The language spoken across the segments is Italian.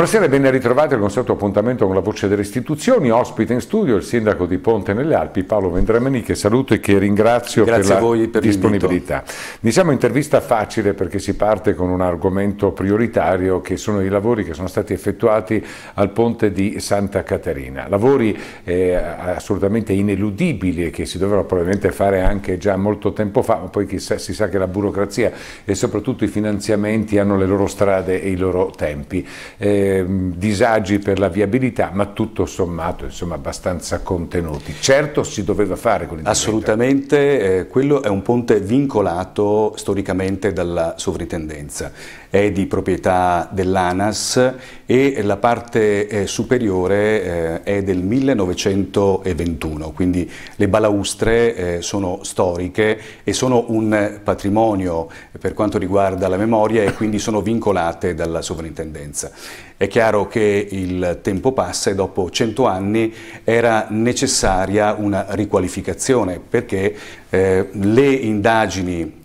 Buonasera e ben ritrovati al consueto appuntamento con la voce delle istituzioni. Ospite in studio il sindaco di Ponte nelle Alpi, Paolo Vendramini, che saluto e che ringrazio Grazie per la per disponibilità. Diciamo intervista facile perché si parte con un argomento prioritario che sono i lavori che sono stati effettuati al ponte di Santa Caterina. Lavori eh, assolutamente ineludibili e che si dovevano probabilmente fare anche già molto tempo fa, ma poi chissà, si sa che la burocrazia e soprattutto i finanziamenti hanno le loro strade e i loro tempi. Eh, Ehm, disagi per la viabilità, ma tutto sommato insomma, abbastanza contenuti. Certo si doveva fare con il Assolutamente, eh, quello è un ponte vincolato storicamente dalla sovrintendenza è di proprietà dell'ANAS e la parte eh, superiore eh, è del 1921, quindi le balaustre eh, sono storiche e sono un patrimonio per quanto riguarda la memoria e quindi sono vincolate dalla sovrintendenza. È chiaro che il tempo passa e dopo 100 anni era necessaria una riqualificazione perché eh, le indagini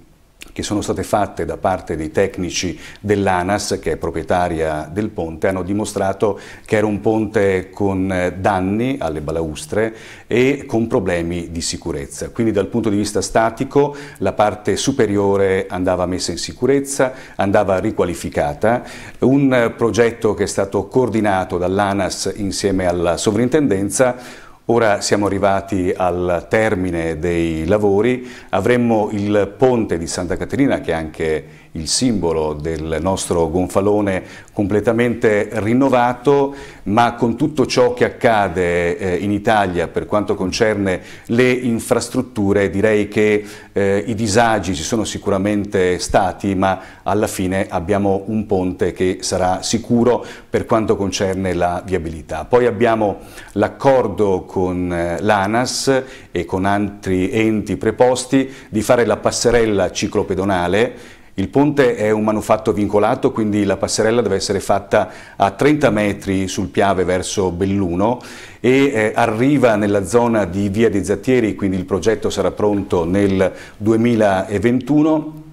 che sono state fatte da parte dei tecnici dell'ANAS, che è proprietaria del ponte, hanno dimostrato che era un ponte con eh, danni alle balaustre e con problemi di sicurezza. Quindi dal punto di vista statico la parte superiore andava messa in sicurezza, andava riqualificata. Un progetto che è stato coordinato dall'ANAS insieme alla sovrintendenza Ora siamo arrivati al termine dei lavori, avremmo il ponte di Santa Caterina che è anche il simbolo del nostro gonfalone completamente rinnovato, ma con tutto ciò che accade eh, in Italia per quanto concerne le infrastrutture, direi che eh, i disagi ci sono sicuramente stati, ma alla fine abbiamo un ponte che sarà sicuro per quanto concerne la viabilità. Poi abbiamo l'accordo con eh, l'ANAS e con altri enti preposti di fare la passerella ciclopedonale il ponte è un manufatto vincolato, quindi la passerella deve essere fatta a 30 metri sul Piave verso Belluno e eh, arriva nella zona di Via dei Zattieri, quindi il progetto sarà pronto nel 2021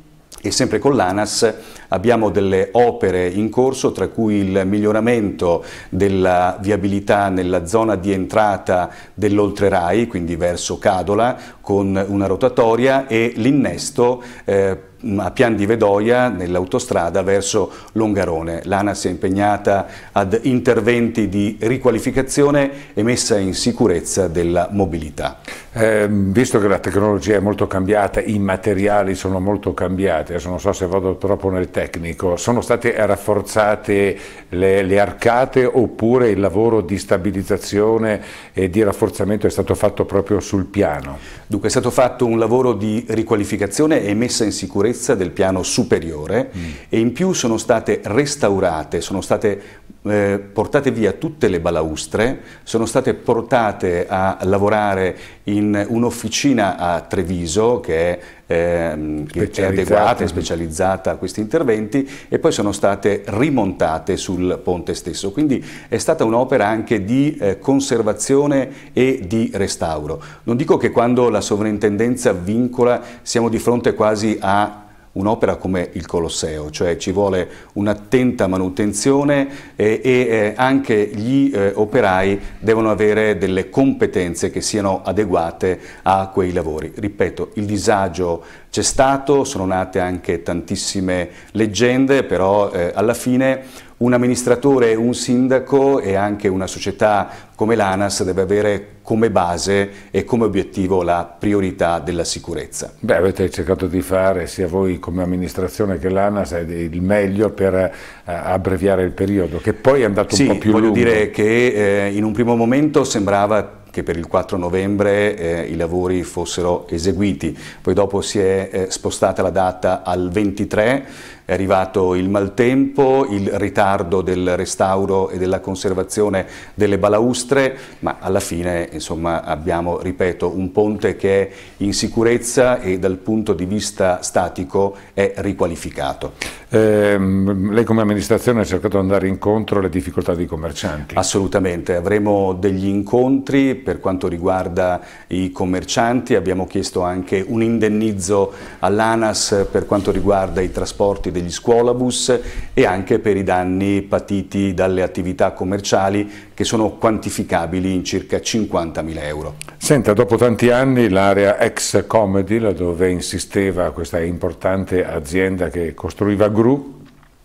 e sempre con l'ANAS abbiamo delle opere in corso tra cui il miglioramento della viabilità nella zona di entrata dell'Oltrerai, quindi verso Cadola, con una rotatoria e l'innesto eh, a Pian di Vedoia nell'autostrada verso Longarone. L'ANA si è impegnata ad interventi di riqualificazione e messa in sicurezza della mobilità. Eh, visto che la tecnologia è molto cambiata, i materiali sono molto cambiati, adesso non so se vado troppo nel tecnico, sono state rafforzate le, le arcate oppure il lavoro di stabilizzazione e di rafforzamento è stato fatto proprio sul piano? Dunque è stato fatto un lavoro di riqualificazione e messa in sicurezza sicurezza del piano superiore mm. e in più sono state restaurate, sono state eh, portate via tutte le balaustre, sono state portate a lavorare in un'officina a Treviso che è Ehm, è adeguata e specializzata a questi interventi e poi sono state rimontate sul ponte stesso. Quindi è stata un'opera anche di eh, conservazione e di restauro. Non dico che quando la sovrintendenza vincola siamo di fronte quasi a un'opera come il Colosseo, cioè ci vuole un'attenta manutenzione e, e, eh, anche gli eh, operai devono avere delle competenze che siano adeguate a quei lavori. Ripeto, il disagio c'è stato, sono nate anche tantissime leggende, però eh, alla fine un amministratore, un sindaco e anche una società come l'ANAS deve avere come base e come obiettivo la priorità della sicurezza. Beh, avete cercato di fare sia voi come amministrazione che l'ANAS eh, il meglio per eh, abbreviare il periodo, che poi è andato sì, un po' più lungo. Sì, voglio dire che eh, in un primo momento sembrava che per il 4 novembre eh, i lavori fossero eseguiti, poi dopo si è eh, spostata la data al 23, è arrivato il maltempo, il ritardo del restauro e della conservazione delle balaustre, ma alla fine insomma, abbiamo, ripeto, un ponte che è in sicurezza e dal punto di vista statico è riqualificato. Eh, lei come amministrazione ha cercato di andare incontro alle difficoltà dei commercianti? Assolutamente, avremo degli incontri per quanto riguarda i commercianti, abbiamo chiesto anche un indennizzo all'ANAS per quanto riguarda i trasporti degli scuolabus e anche per i danni patiti dalle attività commerciali che sono quantificabili in circa 50.000 euro. Senta, dopo tanti anni l'area ex Comedy, dove insisteva questa importante azienda che costruiva gru,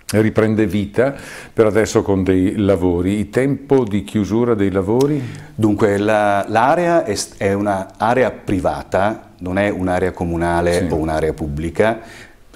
riprende vita per adesso con dei lavori. Il tempo di chiusura dei lavori? Dunque l'area è, è un'area privata, non è un'area comunale sì. o un'area pubblica,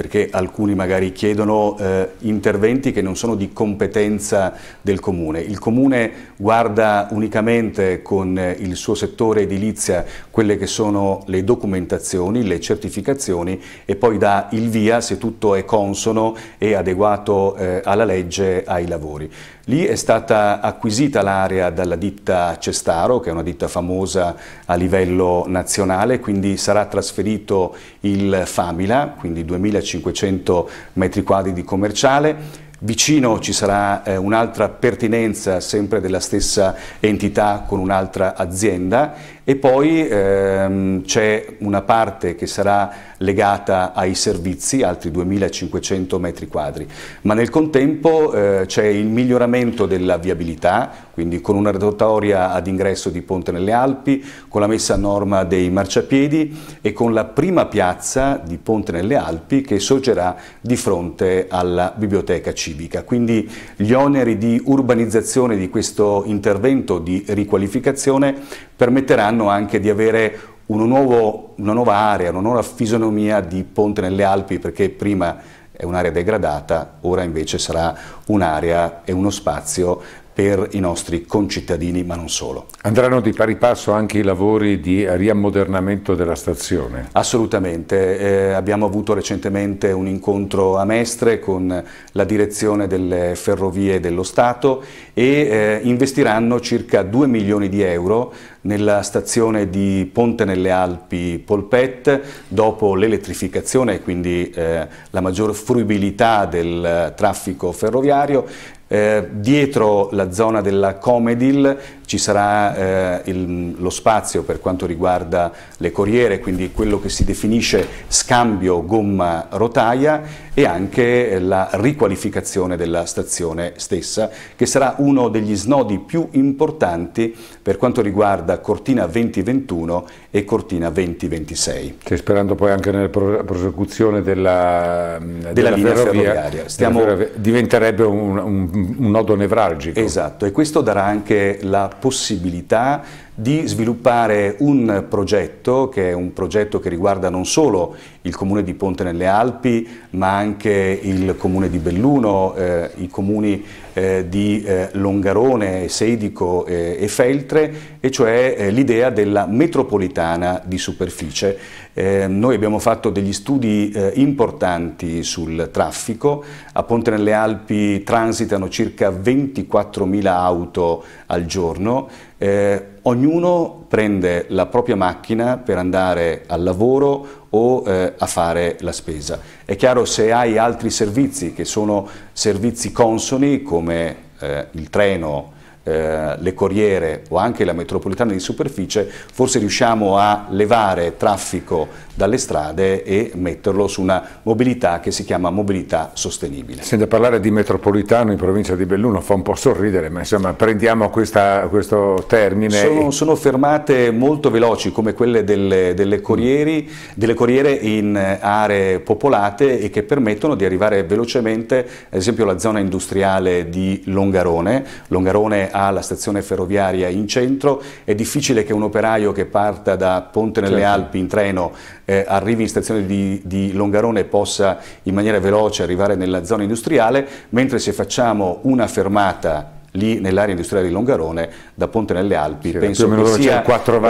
perché alcuni magari chiedono eh, interventi che non sono di competenza del comune. Il comune guarda unicamente con eh, il suo settore edilizia quelle che sono le documentazioni, le certificazioni e poi dà il via se tutto è consono e adeguato eh, alla legge ai lavori. Lì è stata acquisita l'area dalla ditta Cestaro, che è una ditta famosa a livello nazionale, quindi sarà trasferito il Famila, quindi 2500 metri quadri di commerciale, Vicino ci sarà eh, un'altra pertinenza sempre della stessa entità con un'altra azienda e poi ehm, c'è una parte che sarà legata ai servizi, altri 2.500 metri quadri, ma nel contempo eh, c'è il miglioramento della viabilità, quindi con una rotatoria ad ingresso di Ponte nelle Alpi, con la messa a norma dei marciapiedi e con la prima piazza di Ponte nelle Alpi che sorgerà di fronte alla biblioteca civica. Quindi gli oneri di urbanizzazione di questo intervento di riqualificazione permetteranno anche di avere una, nuovo, una nuova area, una nuova fisonomia di Ponte nelle Alpi, perché prima è un'area degradata, ora invece sarà un'area e uno spazio per i nostri concittadini, ma non solo. Andranno di pari passo anche i lavori di riammodernamento della stazione? Assolutamente, eh, abbiamo avuto recentemente un incontro a Mestre con la direzione delle ferrovie dello Stato e eh, investiranno circa 2 milioni di euro nella stazione di Ponte nelle Alpi Polpet dopo l'elettrificazione e quindi eh, la maggior fruibilità del traffico ferroviario eh, dietro la zona della Comedil ci sarà eh, il, lo spazio per quanto riguarda le corriere, quindi quello che si definisce scambio gomma-rotaia e anche la riqualificazione della stazione stessa, che sarà uno degli snodi più importanti per quanto riguarda Cortina 2021 e Cortina 2026. Cioè, sperando poi anche nella prosecuzione della, mm, della, della linea ferrovia, ferroviaria. Stiamo... Ferrovia, diventerebbe un, un, un nodo nevralgico. Esatto, e questo darà anche la possibilità di sviluppare un progetto che è un progetto che riguarda non solo il comune di Ponte nelle Alpi ma anche il comune di Belluno, eh, i comuni eh, di eh, Longarone, Sedico eh, e Feltre e cioè eh, l'idea della metropolitana di superficie eh, noi abbiamo fatto degli studi eh, importanti sul traffico, a Ponte nelle Alpi transitano circa 24.000 auto al giorno, eh, ognuno prende la propria macchina per andare al lavoro o eh, a fare la spesa. È chiaro se hai altri servizi che sono servizi consoni come eh, il treno, eh, le corriere o anche la metropolitana di superficie, forse riusciamo a levare traffico dalle strade e metterlo su una mobilità che si chiama mobilità sostenibile. Sento parlare di metropolitano in provincia di Belluno fa un po' sorridere, ma insomma prendiamo questa, questo termine. Sono, sono, fermate molto veloci come quelle delle, delle, corrieri, delle corriere in aree popolate e che permettono di arrivare velocemente, ad esempio la zona industriale di Longarone, Longarone ha ha la stazione ferroviaria in centro, è difficile che un operaio che parta da Ponte nelle certo. Alpi in treno eh, arrivi in stazione di, di Longarone e possa in maniera veloce arrivare nella zona industriale, mentre se facciamo una fermata lì nell'area industriale di Longarone, da Ponte nelle Alpi, sì, penso, che sia,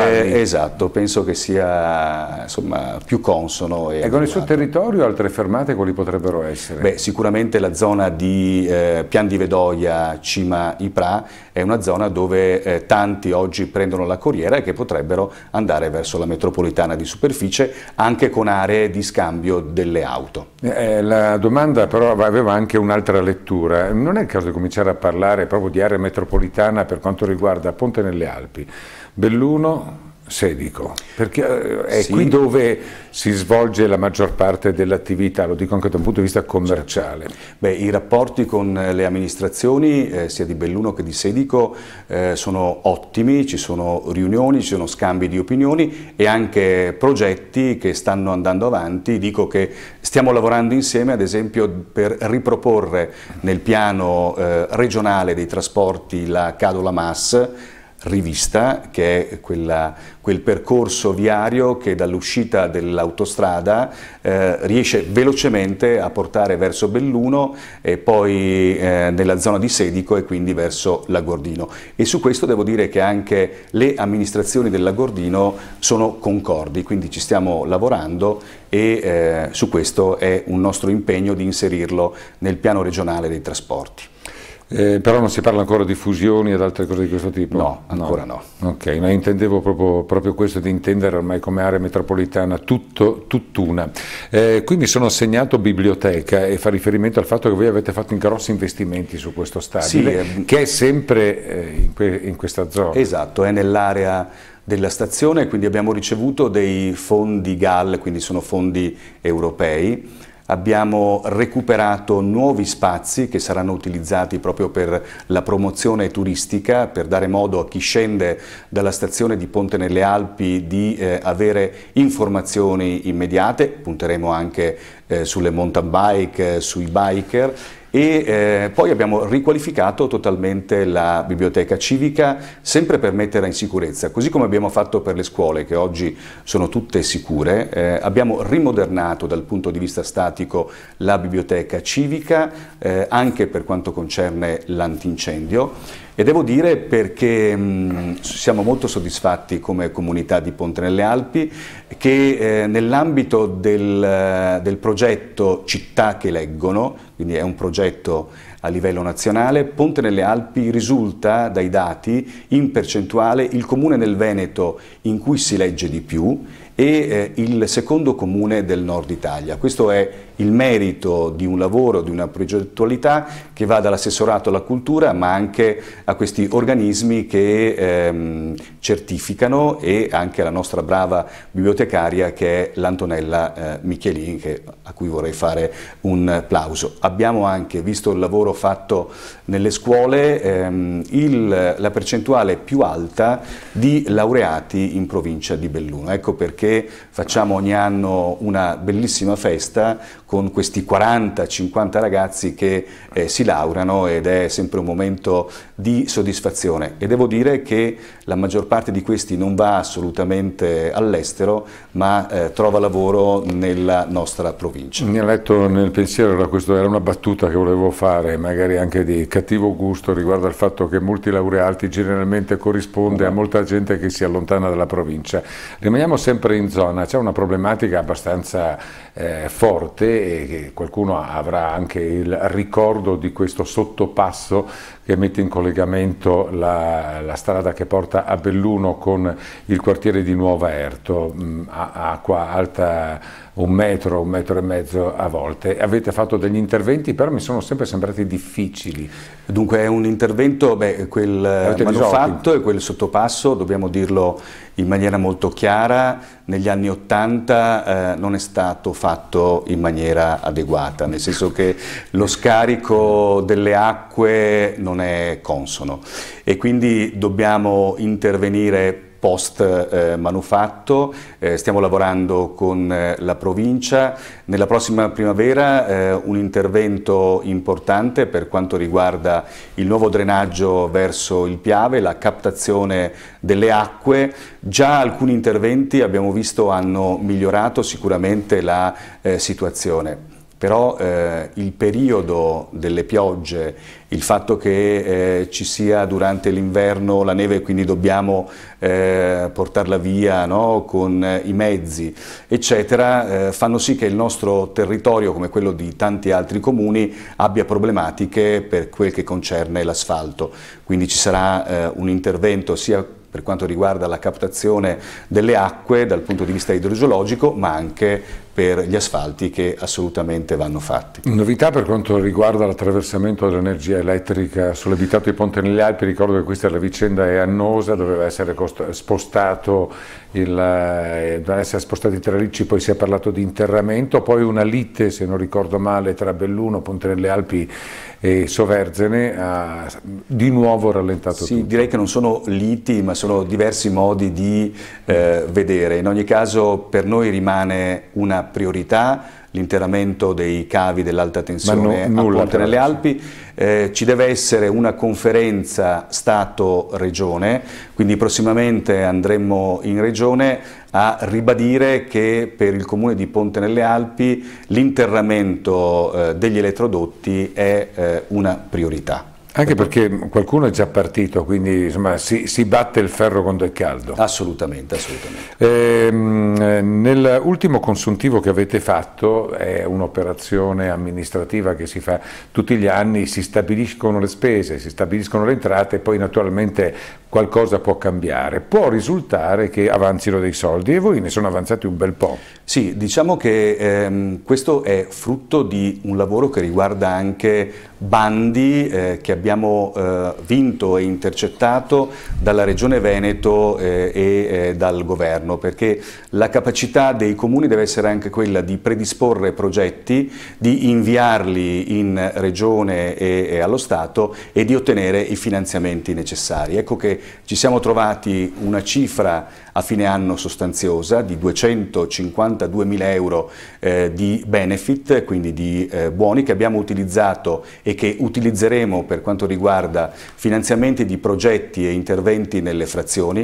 eh, esatto, penso che sia insomma, più consono. E, e con il suo territorio altre fermate quali potrebbero essere? Beh, sicuramente la zona di eh, Pian di Vedoia, Cima Ipra, è una zona dove eh, tanti oggi prendono la corriera e che potrebbero andare verso la metropolitana di superficie, anche con aree di scambio delle auto. Eh, la domanda però aveva anche un'altra lettura, non è il caso di cominciare a parlare proprio di area metropolitana per quanto riguarda Ponte nelle Alpi, Belluno, Sedico, perché eh, è sì. qui dove si svolge la maggior parte dell'attività, lo dico anche da un punto di vista commerciale. Beh, I rapporti con eh, le amministrazioni, eh, sia di Belluno che di Sedico, eh, sono ottimi, ci sono riunioni, ci sono scambi di opinioni e anche progetti che stanno andando avanti. Dico che stiamo lavorando insieme, ad esempio, per riproporre nel piano eh, regionale dei trasporti la Cadola Mass, rivista, che è quella, quel percorso viario che dall'uscita dell'autostrada eh, riesce velocemente a portare verso Belluno e poi eh, nella zona di Sedico e quindi verso Lagordino. E su questo devo dire che anche le amministrazioni del Lagordino sono concordi, quindi ci stiamo lavorando e eh, su questo è un nostro impegno di inserirlo nel piano regionale dei trasporti. Eh, però non si parla ancora di fusioni ed altre cose di questo tipo? No, ancora no. no. Ok, ma intendevo proprio, proprio, questo di intendere ormai come area metropolitana tutto, tutt'una. Eh, qui mi sono segnato biblioteca e fa riferimento al fatto che voi avete fatto grossi investimenti su questo stadio, sì, che è sempre eh, in, que in questa zona. Esatto, è nell'area della stazione, quindi abbiamo ricevuto dei fondi GAL, quindi sono fondi europei, Abbiamo recuperato nuovi spazi che saranno utilizzati proprio per la promozione turistica, per dare modo a chi scende dalla stazione di Ponte nelle Alpi di eh, avere informazioni immediate, punteremo anche eh, sulle mountain bike, eh, sui biker e eh, poi abbiamo riqualificato totalmente la biblioteca civica sempre per metterla in sicurezza, così come abbiamo fatto per le scuole che oggi sono tutte sicure, eh, abbiamo rimodernato dal punto di vista statico la biblioteca civica eh, anche per quanto concerne l'antincendio e devo dire perché mh, mm, siamo molto soddisfatti come comunità di Ponte nelle Alpi che eh, nell'ambito del, eh, del progetto Città che leggono, quindi è un progetto a livello nazionale, Ponte nelle Alpi risulta dai dati in percentuale il comune nel Veneto in cui si legge di più e eh, il secondo comune del nord Italia. Questo è il merito di un lavoro, di una progettualità che va dall'assessorato alla cultura ma anche a questi organismi che ehm, certificano e anche alla nostra brava bibliotecaria che è l'Antonella eh, Michelin che, a cui vorrei fare un plauso. Abbiamo anche visto il lavoro fatto nelle scuole, ehm, il, la percentuale più alta di laureati in provincia di Belluno. Ecco perché facciamo ogni anno una bellissima festa con questi 40-50 ragazzi che eh, si laureano ed è sempre un momento di soddisfazione e devo dire che la maggior parte di questi non va assolutamente all'estero ma eh, trova lavoro nella nostra provincia. Mi ha letto nel pensiero, era, questo, era una battuta che volevo fare, magari anche di cattivo gusto riguardo al fatto che molti laureati generalmente corrisponde a molta gente che si allontana dalla provincia. Rimaniamo sempre in zona, c'è una problematica abbastanza eh, forte che qualcuno avrà anche il ricordo di questo sottopasso che mette in collegamento la, la strada che porta a Belluno con il quartiere di Nuova Erto, mm, acqua alta un metro, un metro e mezzo a volte. Avete fatto degli interventi, però mi sono sempre sembrati difficili. Dunque è un intervento, beh, quel Avete manufatto risolti. e quel sottopasso, dobbiamo dirlo in maniera molto chiara, negli anni Ottanta eh, non è stato fatto in maniera adeguata, nel senso che lo scarico delle acque non è consono e quindi dobbiamo intervenire post eh, manufatto, eh, stiamo lavorando con eh, la provincia, nella prossima primavera eh, un intervento importante per quanto riguarda il nuovo drenaggio verso il Piave, la captazione delle acque, già alcuni interventi abbiamo visto hanno migliorato sicuramente la eh, situazione però eh, il periodo delle piogge, il fatto che eh, ci sia durante l'inverno la neve e quindi dobbiamo eh, portarla via no? con eh, i mezzi, eccetera, eh, fanno sì che il nostro territorio, come quello di tanti altri comuni, abbia problematiche per quel che concerne l'asfalto. Quindi ci sarà eh, un intervento sia per quanto riguarda la captazione delle acque dal punto di vista idrogeologico, ma anche per gli asfalti che assolutamente vanno fatti. Novità per quanto riguarda l'attraversamento dell'energia elettrica sull'abitato di Ponte negli Alpi, ricordo che questa è la vicenda è annosa, doveva essere spostato il, eh, essere spostati i tralicci, poi si è parlato di interramento, poi una lite, se non ricordo male, tra Belluno, Ponte nelle Alpi e Soverzene ha di nuovo rallentato sì, tutto. Direi che non sono liti, ma sono diversi modi di eh, vedere. In ogni caso per noi rimane una priorità, l'interramento dei cavi dell'alta tensione no, a Ponte nelle Alpi, eh, ci deve essere una conferenza Stato-Regione, quindi prossimamente andremo in Regione a ribadire che per il Comune di Ponte nelle Alpi l'interramento eh, degli elettrodotti è eh, una priorità. Anche perché qualcuno è già partito, quindi insomma, si, si, batte il ferro quando è caldo. Assolutamente, assolutamente. Ehm, Nell'ultimo consuntivo che avete fatto è un'operazione amministrativa che si fa tutti gli anni, si stabiliscono le spese, si stabiliscono le entrate e poi naturalmente qualcosa può cambiare. Può risultare che avanzino dei soldi e voi ne sono avanzati un bel po'. Sì, diciamo che ehm, questo è frutto di un lavoro che riguarda anche bandi eh, che abbiamo eh, vinto e intercettato dalla Regione Veneto eh, e eh, dal Governo, perché la capacità dei comuni deve essere anche quella di predisporre progetti, di inviarli in Regione e, e allo Stato e di ottenere i finanziamenti necessari. Ecco che ci siamo trovati una cifra a fine anno sostanziosa di 252 mila euro eh, di benefit, quindi di eh, buoni che abbiamo utilizzato e e che utilizzeremo per quanto riguarda finanziamenti di progetti e interventi nelle frazioni,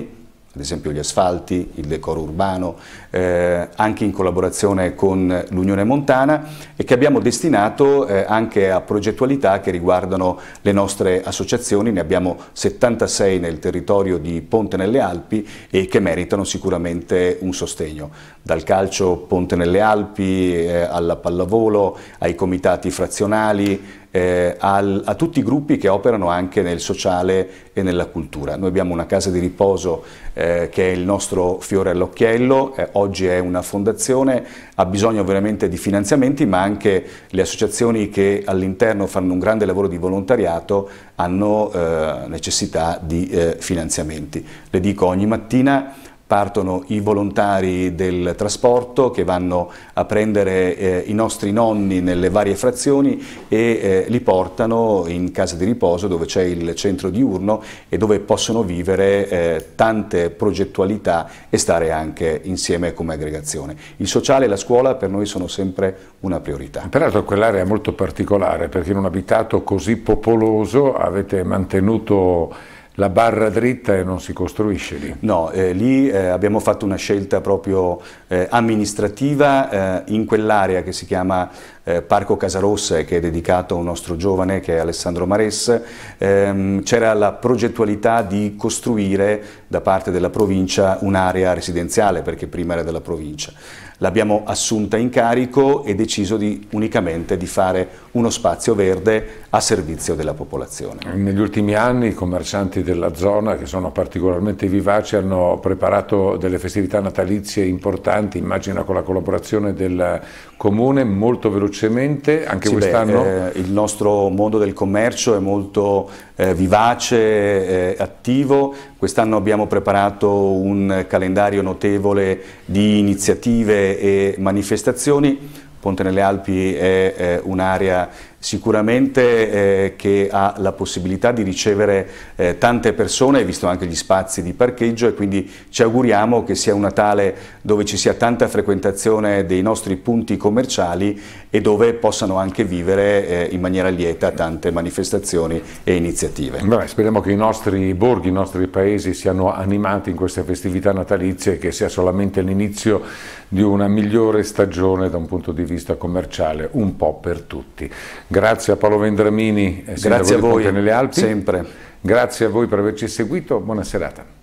ad esempio gli asfalti, il decoro urbano, eh, anche in collaborazione con l'Unione Montana e che abbiamo destinato eh, anche a progettualità che riguardano le nostre associazioni, ne abbiamo 76 nel territorio di Ponte nelle Alpi e che meritano sicuramente un sostegno, dal calcio Ponte nelle Alpi eh, alla pallavolo, ai comitati frazionali, eh, al, a tutti i gruppi che operano anche nel sociale e nella cultura. Noi abbiamo una casa di riposo eh, che è il nostro fiore all'occhiello, eh, oggi è una fondazione, ha bisogno veramente di finanziamenti, ma anche le associazioni che all'interno fanno un grande lavoro di volontariato hanno eh, necessità di eh, finanziamenti. Le dico ogni mattina partono i volontari del trasporto che vanno a prendere eh, i nostri nonni nelle varie frazioni e eh, li portano in casa di riposo dove c'è il centro diurno e dove possono vivere eh, tante progettualità e stare anche insieme come aggregazione. Il sociale e la scuola per noi sono sempre una priorità. Peraltro quell'area è molto particolare perché in un abitato così popoloso avete mantenuto la barra dritta e non si costruisce lì. No, eh, lì eh, abbiamo fatto una scelta proprio eh, amministrativa eh, in quell'area che si chiama eh, Parco Casarosse che è dedicato a un nostro giovane che è Alessandro Mares, ehm, c'era la progettualità di costruire da parte della provincia un'area residenziale perché prima era della provincia. L'abbiamo assunta in carico e deciso di, unicamente di fare uno spazio verde a servizio della popolazione. Negli ultimi anni i commercianti della zona che sono particolarmente vivaci hanno preparato delle festività natalizie importanti, immagino con la collaborazione del comune, molto velocemente velocemente, anche sì, quest'anno? Beh, eh, il nostro mondo del commercio è molto eh, vivace, eh, attivo, quest'anno abbiamo preparato un calendario notevole di iniziative e manifestazioni, Ponte nelle Alpi è eh, un'area sicuramente eh, che ha la possibilità di ricevere eh, tante persone, visto anche gli spazi di parcheggio e quindi ci auguriamo che sia un Natale dove ci sia tanta frequentazione dei nostri punti commerciali e dove possano anche vivere eh, in maniera lieta tante manifestazioni e iniziative. Beh, speriamo che i nostri borghi, i nostri paesi siano animati in queste festività natalizie e che sia solamente l'inizio di una migliore stagione da un punto di vista commerciale, un po' per tutti. Grazie a Paolo Vendramini, grazie a voi nelle Alpi. Sempre. Grazie a voi per averci seguito, buona serata.